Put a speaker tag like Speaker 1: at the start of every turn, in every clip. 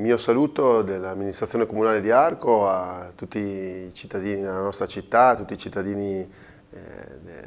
Speaker 1: mio saluto dell'amministrazione comunale di Arco a tutti i cittadini della nostra città, a tutti i cittadini eh,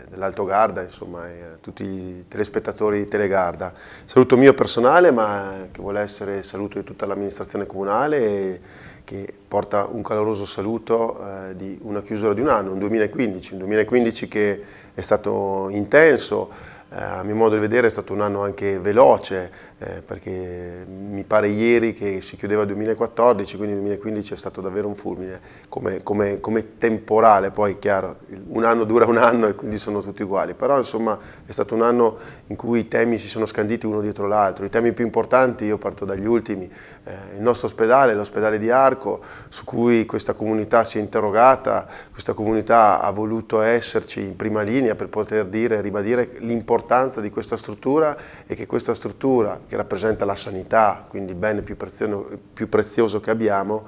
Speaker 1: dell'Alto Garda, insomma, a tutti i telespettatori di Telegarda. Saluto mio personale, ma che vuole essere saluto di tutta l'amministrazione comunale che porta un caloroso saluto eh, di una chiusura di un anno, un 2015, un 2015 che è stato intenso, eh, a mio modo di vedere è stato un anno anche veloce, eh, perché mi pare ieri che si chiudeva il 2014, quindi il 2015 è stato davvero un fulmine, come, come, come temporale, poi chiaro, un anno dura un anno e quindi sono tutti uguali, però insomma è stato un anno in cui i temi si sono scanditi uno dietro l'altro, i temi più importanti, io parto dagli ultimi, eh, il nostro ospedale, l'ospedale di Arco, su cui questa comunità si è interrogata, questa comunità ha voluto esserci in prima linea per poter dire, ribadire l'importanza di questa struttura e che questa struttura che rappresenta la sanità, quindi il bene più prezioso, più prezioso che abbiamo,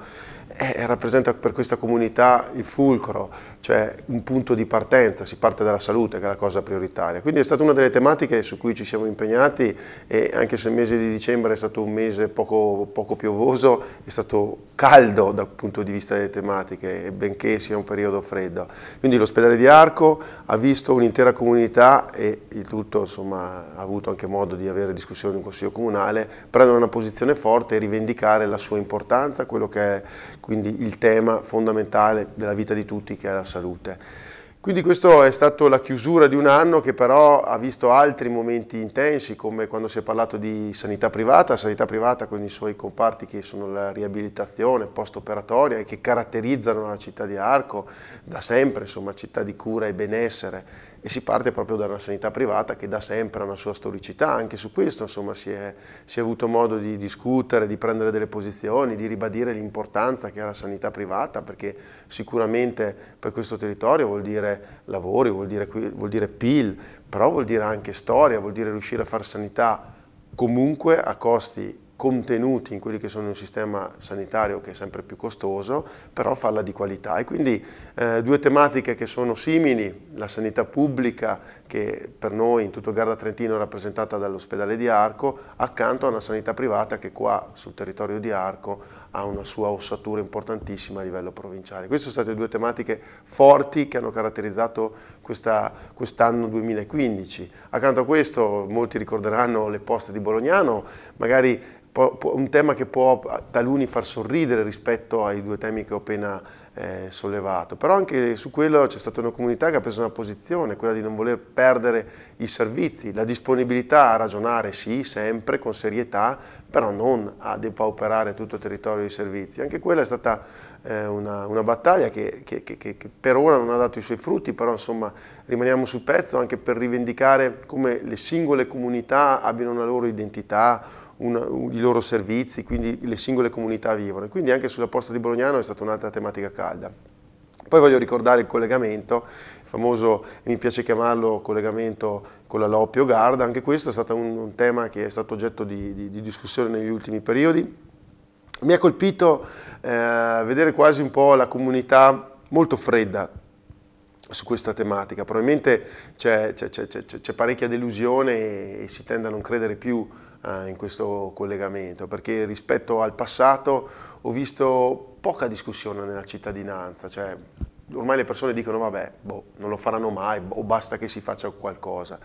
Speaker 1: eh, rappresenta per questa comunità il fulcro, c'è cioè, un punto di partenza, si parte dalla salute che è la cosa prioritaria. Quindi è stata una delle tematiche su cui ci siamo impegnati e anche se il mese di dicembre è stato un mese poco, poco piovoso, è stato caldo dal punto di vista delle tematiche, benché sia un periodo freddo. Quindi l'ospedale di Arco ha visto un'intera comunità e il tutto insomma, ha avuto anche modo di avere discussioni in Consiglio Comunale, prendere una posizione forte e rivendicare la sua importanza, quello che è quindi il tema fondamentale della vita di tutti che è la salute salute. Quindi questa è stata la chiusura di un anno che però ha visto altri momenti intensi come quando si è parlato di sanità privata, sanità privata con i suoi comparti che sono la riabilitazione post-operatoria e che caratterizzano la città di Arco da sempre, insomma città di cura e benessere e si parte proprio dalla sanità privata che da sempre ha una sua storicità, anche su questo insomma, si, è, si, è, avuto modo di discutere, di prendere delle posizioni, di ribadire l'importanza che ha la sanità privata perché sicuramente per questo territorio vuol dire lavori, vuol dire, vuol dire PIL, però vuol dire anche storia, vuol dire riuscire a fare sanità comunque a costi contenuti in quelli che sono un sistema sanitario che è sempre più costoso, però farla di qualità. E quindi eh, due tematiche che sono simili, la sanità pubblica che per noi in tutto Garda Trentino è rappresentata dall'ospedale di Arco, accanto a una sanità privata che qua sul territorio di Arco ha una sua ossatura importantissima a livello provinciale. Queste sono state due tematiche forti che hanno caratterizzato quest'anno quest 2015. Accanto a questo molti ricorderanno le poste di Bolognano, magari un tema che può taluni far sorridere rispetto ai due temi che ho appena eh, sollevato, però anche su quello c'è stata una comunità che ha preso una posizione, quella di non voler perdere i servizi, la disponibilità a ragionare sì, sempre, con serietà, però non a depauperare tutto il territorio dei servizi. Anche quella è stata eh, una, una, battaglia che, che, che, che, per ora non ha dato i suoi frutti, però insomma rimaniamo sul pezzo anche per rivendicare come le singole comunità abbiano una loro identità, un, un, i loro servizi, quindi le singole comunità vivono. Quindi anche sulla posta di Bolognano è stata un'altra tematica calda. Poi voglio ricordare il collegamento, il famoso, e mi piace chiamarlo collegamento con la Loppio Garda, anche questo è stato un, un tema che è stato oggetto di, di, di discussione negli ultimi periodi. Mi ha colpito eh, vedere quasi un po' la comunità molto fredda su questa tematica. Probabilmente c'è, c'è, c'è, c'è, parecchia delusione e si tende a non credere più eh, in questo collegamento, perché rispetto al passato ho visto poca discussione nella cittadinanza, cioè ormai le persone dicono vabbè, boh, non lo faranno mai boh, o basta che si faccia qualcosa.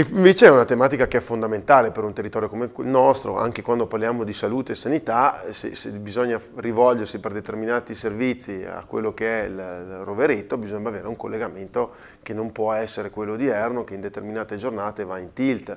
Speaker 1: E invece è una tematica che è fondamentale per un territorio come il nostro, anche quando parliamo di salute e sanità, se, se bisogna rivolgersi per determinati servizi a quello che è il, il, roveretto, bisogna avere un collegamento che non può essere quello odierno, che in determinate giornate va in tilt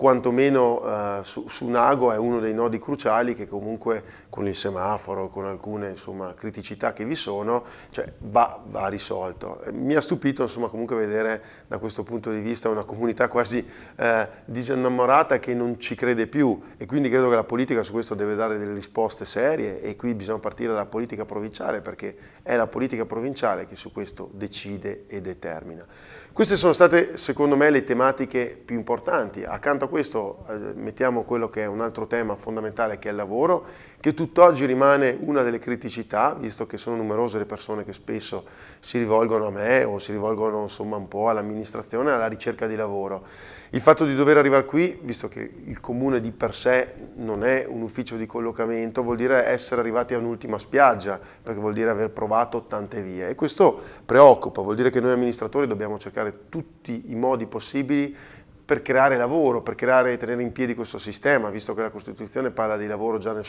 Speaker 1: quantomeno eh, su, su, Nago è uno dei nodi cruciali che comunque con il semaforo, con alcune insomma, criticità che vi sono, cioè, va, va, risolto. Mi ha stupito insomma, comunque vedere da questo punto di vista una comunità quasi eh, disinnamorata che non ci crede più e quindi credo che la politica su questo deve dare delle risposte serie e qui bisogna partire dalla politica provinciale perché è la politica provinciale che su questo decide e determina. Queste sono state secondo me le tematiche più importanti, accanto a questo eh, mettiamo quello che è un altro tema fondamentale che è il lavoro, che tutt'oggi rimane una delle criticità, visto che sono numerose le persone che spesso si rivolgono a me o si rivolgono insomma un po' all'amministrazione alla ricerca di lavoro. Il fatto di dover arrivare qui, visto che il comune di per sé non è un ufficio di collocamento, vuol dire essere arrivati a un'ultima spiaggia, perché vuol dire aver provato tante vie e questo preoccupa, vuol dire che noi amministratori dobbiamo cercare tutti i modi possibili per creare lavoro, per creare e tenere in piedi questo sistema, visto che la Costituzione parla di lavoro già nel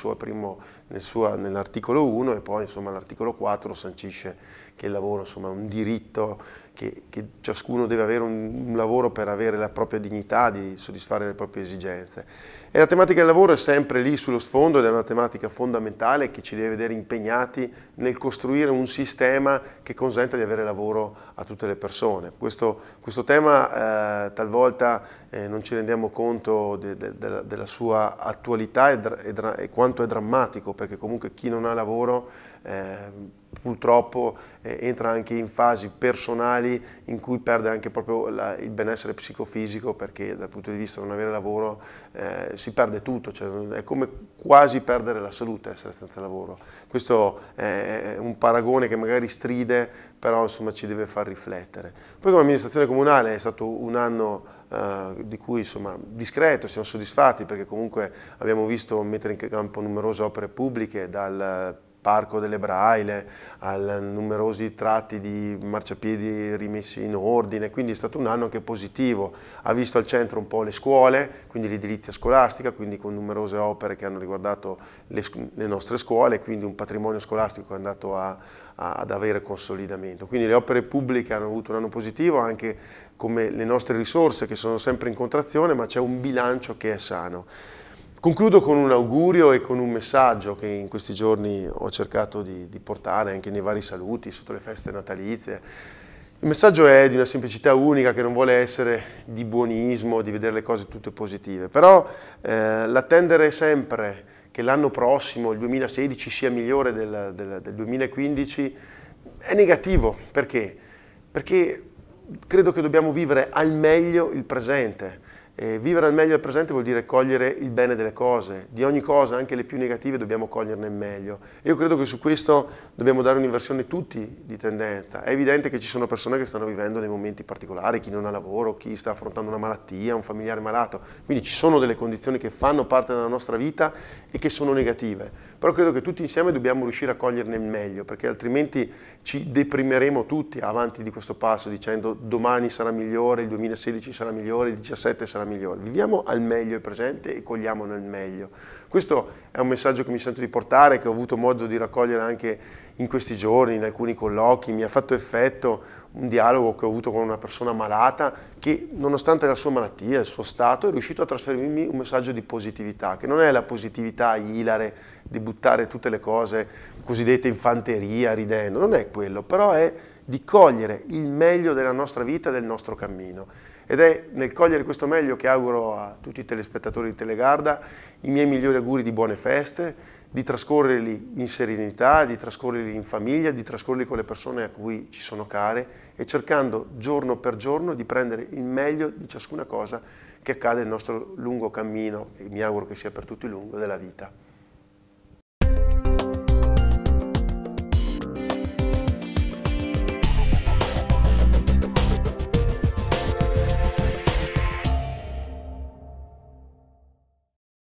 Speaker 1: nell'articolo 1 e poi l'articolo 4 sancisce che il lavoro insomma, è un diritto, che, che ciascuno deve avere un, un, lavoro per avere la propria dignità, di soddisfare le proprie esigenze. E la tematica del lavoro è sempre lì sullo sfondo ed è una tematica fondamentale che ci deve vedere impegnati nel costruire un sistema che consenta di avere lavoro a tutte le persone. Questo, questo tema eh, talvolta eh, non ci rendiamo conto de, de, de, della sua attualità e, e, e, quanto è drammatico, perché comunque chi non ha lavoro eh, purtroppo eh, entra anche in fasi personali in cui perde anche proprio la, il benessere psicofisico perché dal punto di vista di non avere lavoro eh, si perde tutto, cioè, è come quasi perdere la salute essere senza lavoro. Questo è un paragone che magari stride, però insomma ci deve far riflettere. Poi come amministrazione comunale è stato un anno eh, di cui insomma discreto, siamo soddisfatti perché comunque abbiamo visto mettere in campo numerose opere pubbliche dal Parco delle Braille, a numerosi tratti di marciapiedi rimessi in ordine, quindi è stato un anno anche positivo. Ha visto al centro un po' le scuole, quindi l'edilizia scolastica, quindi con numerose opere che hanno riguardato le, le nostre scuole, quindi un patrimonio scolastico che è andato a, a, ad avere consolidamento. Quindi le opere pubbliche hanno avuto un anno positivo, anche come le nostre risorse che sono sempre in contrazione, ma c'è un bilancio che è sano. Concludo con un augurio e con un messaggio che in questi giorni ho cercato di, di, portare anche nei vari saluti, sotto le feste natalizie. Il messaggio è di una semplicità unica che non vuole essere di buonismo, di vedere le cose tutte positive, però eh, l'attendere sempre che l'anno prossimo, il 2016, sia migliore del, del, del 2015 è negativo. Perché? Perché credo che dobbiamo vivere al meglio il presente eh, vivere al meglio del presente vuol dire cogliere il bene delle cose, di ogni cosa, anche le più negative, dobbiamo coglierne il meglio. Io credo che su questo dobbiamo dare un'inversione tutti di tendenza. È evidente che ci sono persone che stanno vivendo dei momenti particolari, chi non ha lavoro, chi sta affrontando una malattia, un familiare malato, quindi ci sono delle condizioni che fanno parte della nostra vita e che sono negative però credo che tutti insieme dobbiamo riuscire a coglierne il meglio, perché altrimenti ci deprimeremo tutti avanti di questo passo dicendo domani sarà migliore, il 2016 sarà migliore, il 2017 sarà migliore. Viviamo al meglio il presente e cogliamo nel meglio. Questo è un messaggio che mi sento di portare, che ho avuto modo di raccogliere anche in questi giorni, in alcuni colloqui. Mi ha fatto effetto un dialogo che ho avuto con una persona malata che, nonostante la sua malattia, il suo stato, è riuscito a trasferirmi un messaggio di positività, che non è la positività ilare di buttare tutte le cose cosiddette infanteria, ridendo, non è quello, però è di cogliere il meglio della nostra vita del nostro cammino. Ed è nel cogliere questo meglio che auguro a tutti i telespettatori di Telegarda i miei migliori auguri di buone feste, di trascorrerli in serenità, di trascorrerli in famiglia, di trascorrerli con le persone a cui ci sono care e cercando giorno per giorno di prendere il meglio di ciascuna cosa che accade nel nostro lungo cammino, e mi auguro che sia per tutti lungo, della vita.